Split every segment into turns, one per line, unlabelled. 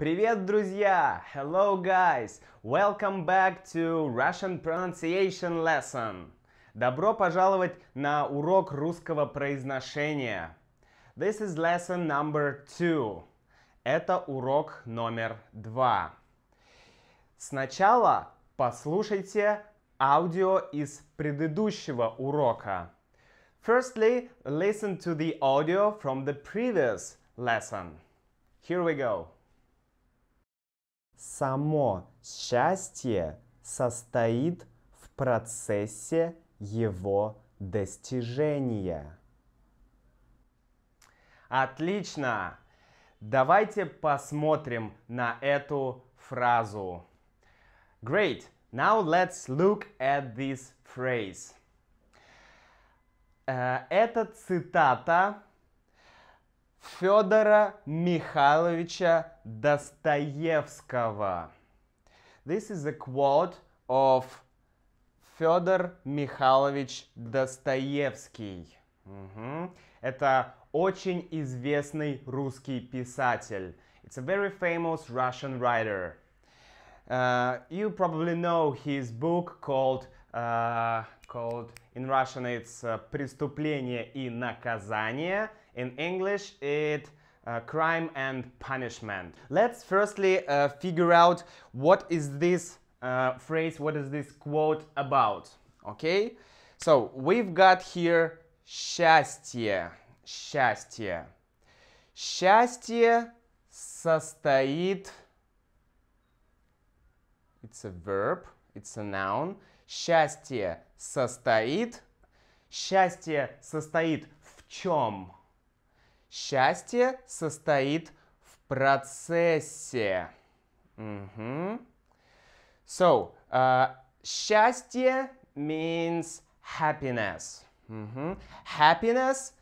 Привет, друзья! Hello, guys! Welcome back to Russian Pronunciation Lesson! Добро пожаловать на урок русского произношения. This is lesson number two. Это урок номер два. Сначала послушайте аудио из предыдущего урока. Firstly, listen to the audio from the previous lesson. Here we go само счастье состоит в процессе его достижения. Отлично! Давайте посмотрим на эту фразу. Great! Now let's look at this phrase. Э, это цитата Федора Михайловича Достоевского. This is a quote of Федор Михайлович Достоевский. Угу. Это очень известный русский писатель. It's a very famous Russian writer. Uh, you probably know his book called uh, called in Russian it's uh, "Преступление и наказание." In English it uh, crime and punishment. Let's firstly uh, figure out what is this uh, phrase, what is this quote about, okay? So we've got here счастье, счастье. Счастье состоит, it's a verb, it's a noun. Счастье состоит, счастье состоит в чем? Счастье состоит в процессе. Угу. So, uh, счастье means happiness. Угу. Happiness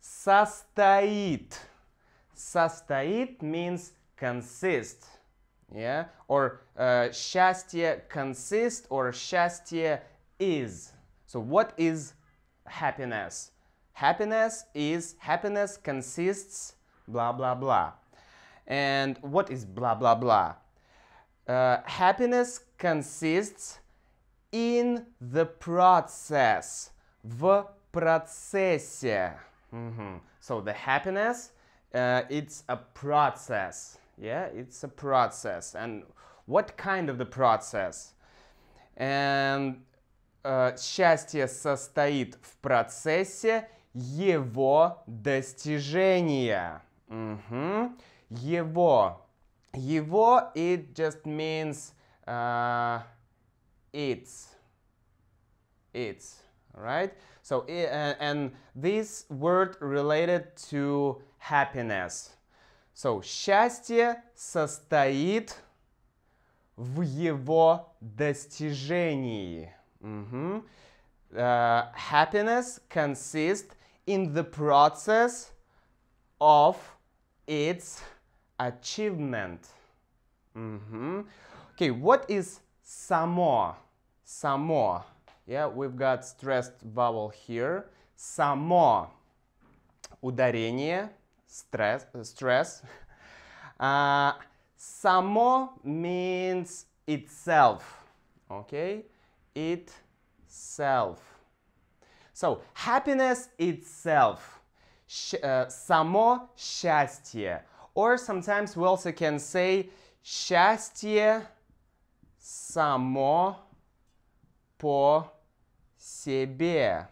состоит. Состоит means consist. Yeah? Or uh, счастье consist or счастье is. So what is happiness? happiness is happiness consists blah blah blah. And what is blah blah blah? Uh, happiness consists in the process, в процессе. Mm -hmm. So the happiness, uh, it's a process. Yeah, it's a process. And what kind of the process? And uh, счастье состоит в процессе его достижения. Угу. Его. Его it just means uh, it's. It's. Right? So, uh, and this word related to happiness. So, счастье состоит в его достижении. Uh, happiness consists in the process of its achievement. Mm -hmm. Okay, what is само? Само. Yeah, we've got stressed vowel here. Само. Ударение. Stress. stress. Uh, само means itself. Okay? Itself. So happiness itself, uh, само счастье, or sometimes we also can say счастье само по себе.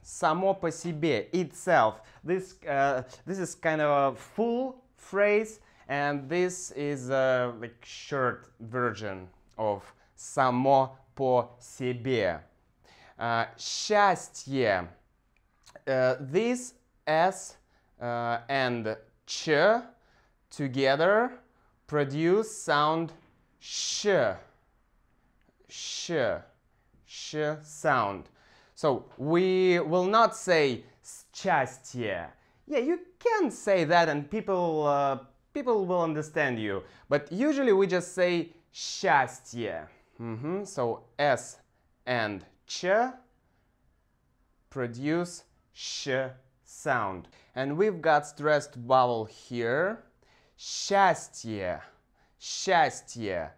Само по себе, itself. This, uh, this is kind of a full phrase and this is a like, short version of само по себе. Э, счастье. Э, this S э, and ч together produce sound sh, sh, sh sound. So we will not say счастье. Yeah, you can say that and people, uh, people will understand you. But usually we just say счастье. Mm -hmm. So S and ch produce sh sound. And we've got stressed vowel here. Счастье, счастье.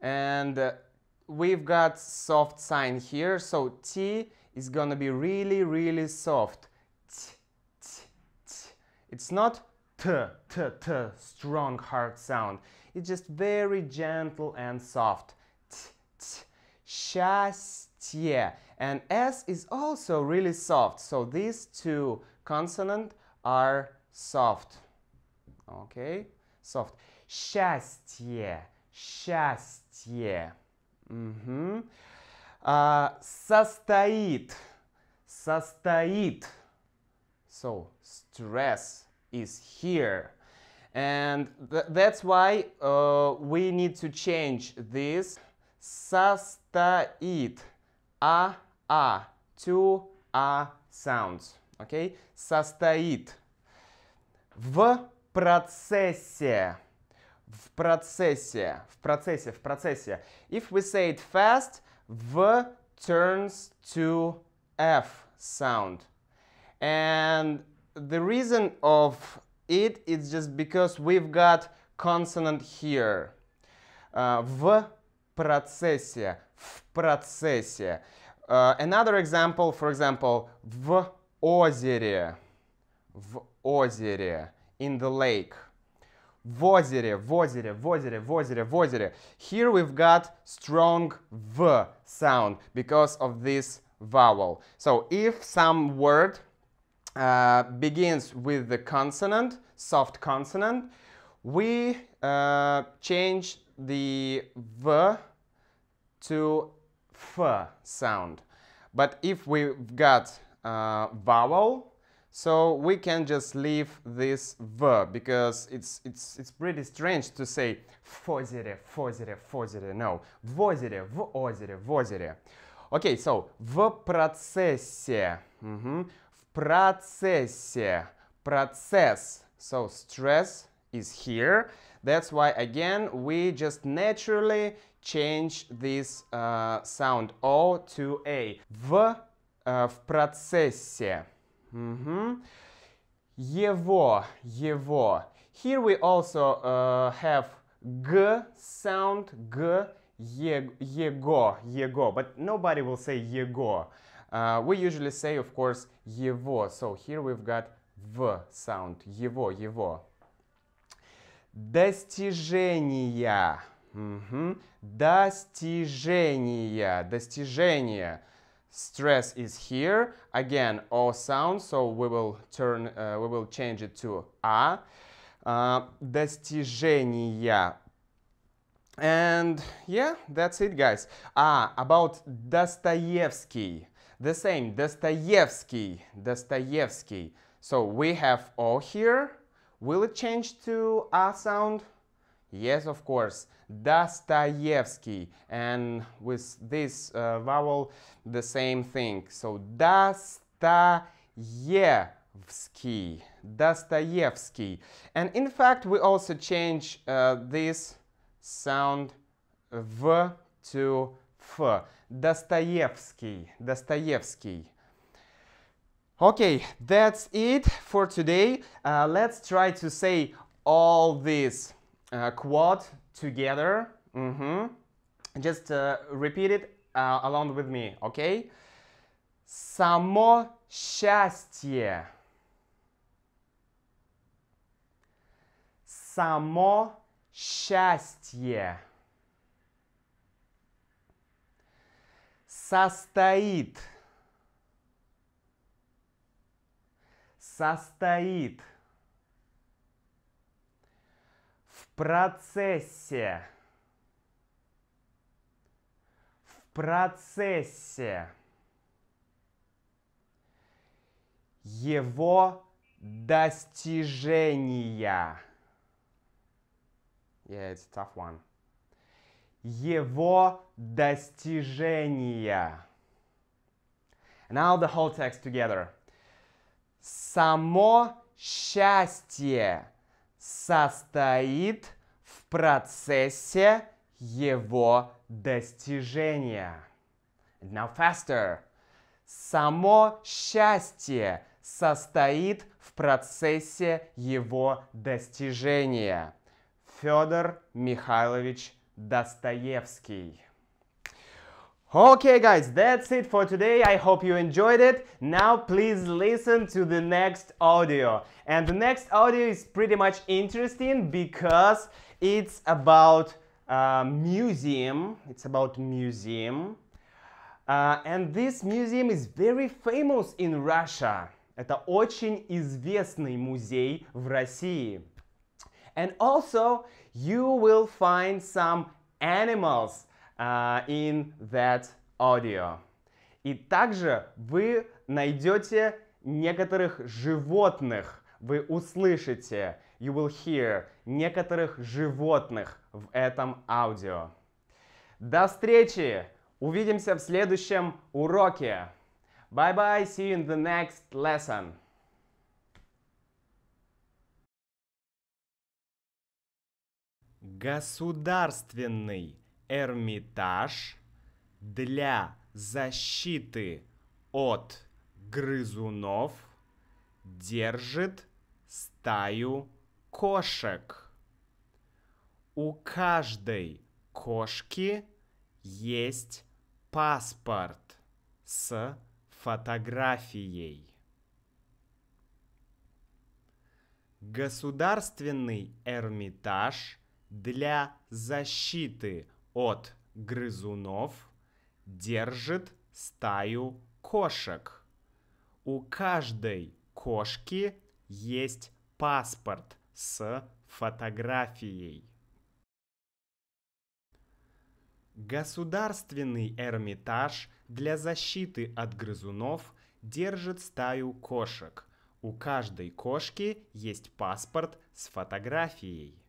And uh, we've got soft sign here, so T is gonna be really, really soft. T, t, t. It's not T, T, T, strong hard sound. It's just very gentle and soft. T, t. Счастье tie. And S is also really soft. So these two consonant are soft. Okay, soft. Счастье, счастье. Угу. А, состоит, состоит. So, stress is here. And th that's why uh, we need to change this состоит. A, A, two A sounds, okay? Состоит в процессе, в процессе, в процессе, в процессе. If we say it fast, V turns to F sound. And the reason of it is just because we've got consonant here. Uh, процессе, в процессе. Uh, another example, for example, в озере, в озере, in the lake. В озере, в озере, в озере, в озере, в озере. Here we've got strong V sound because of this vowel. So if some word uh, begins with the consonant, soft consonant, we uh, change the V to F sound. But if we've got uh, vowel, so we can just leave this V because it's, it's, it's pretty strange to say vozire, vozire, vozire. No, vozire, vozire, vozire. Okay, so в процессе. Mm -hmm. В процессе. Процесс. So stress is here. That's why again we just naturally change this uh, sound O to A. В, uh, в процессе. Mm -hmm. Его, его. Here we also uh, have г sound, г его, его, but nobody will say его. Uh, we usually say, of course, его. So here we've got V sound, его, его достижения. Угу. Достижения. Достижения. Stress is here. Again, O sound, so we will turn, uh, we will change it to A. Uh, достижения. And yeah, that's it, guys. Ah, about Dostoevsky. The same, Dostoevsky, Dostoevsky. So we have O here, Will it change to a sound? Yes, of course, Dostoevsky. And with this uh, vowel, the same thing. So, Dostoevsky. Dostoevsky. And in fact, we also change uh, this sound V to F. Dostoevsky. Dostoevsky. Okay, that's it for today. Uh, let's try to say all this uh, quad together. Mm -hmm. Just uh, repeat it uh, along with me, okay? Само счастье. Само счастье. Состоит. состоит в процессе в процессе его достижения. Yeah, it's a tough one. Его достижения. Now the whole text together. Само счастье состоит в процессе его достижения. Now faster. Само счастье состоит в процессе его достижения. Федор Михайлович Достоевский. Okay guys, that's it for today. I hope you enjoyed it. Now please listen to the next audio. And the next audio is pretty much interesting because it's about uh, museum. It's about museum. Uh, and this museum is very famous in Russia. Это очень известный музей в России. And also, you will find some animals uh, in that audio. И также вы найдете некоторых животных, вы услышите, you will hear, некоторых животных в этом аудио. До встречи! Увидимся в следующем уроке. Bye-bye, see you in the next lesson. Государственный Эрмитаж для защиты от грызунов держит стаю кошек. У каждой кошки есть паспорт с фотографией. Государственный Эрмитаж для защиты от грызунов держит стаю кошек. У каждой кошки есть паспорт с фотографией. Государственный Эрмитаж для защиты от грызунов держит стаю кошек. У каждой кошки есть паспорт с фотографией.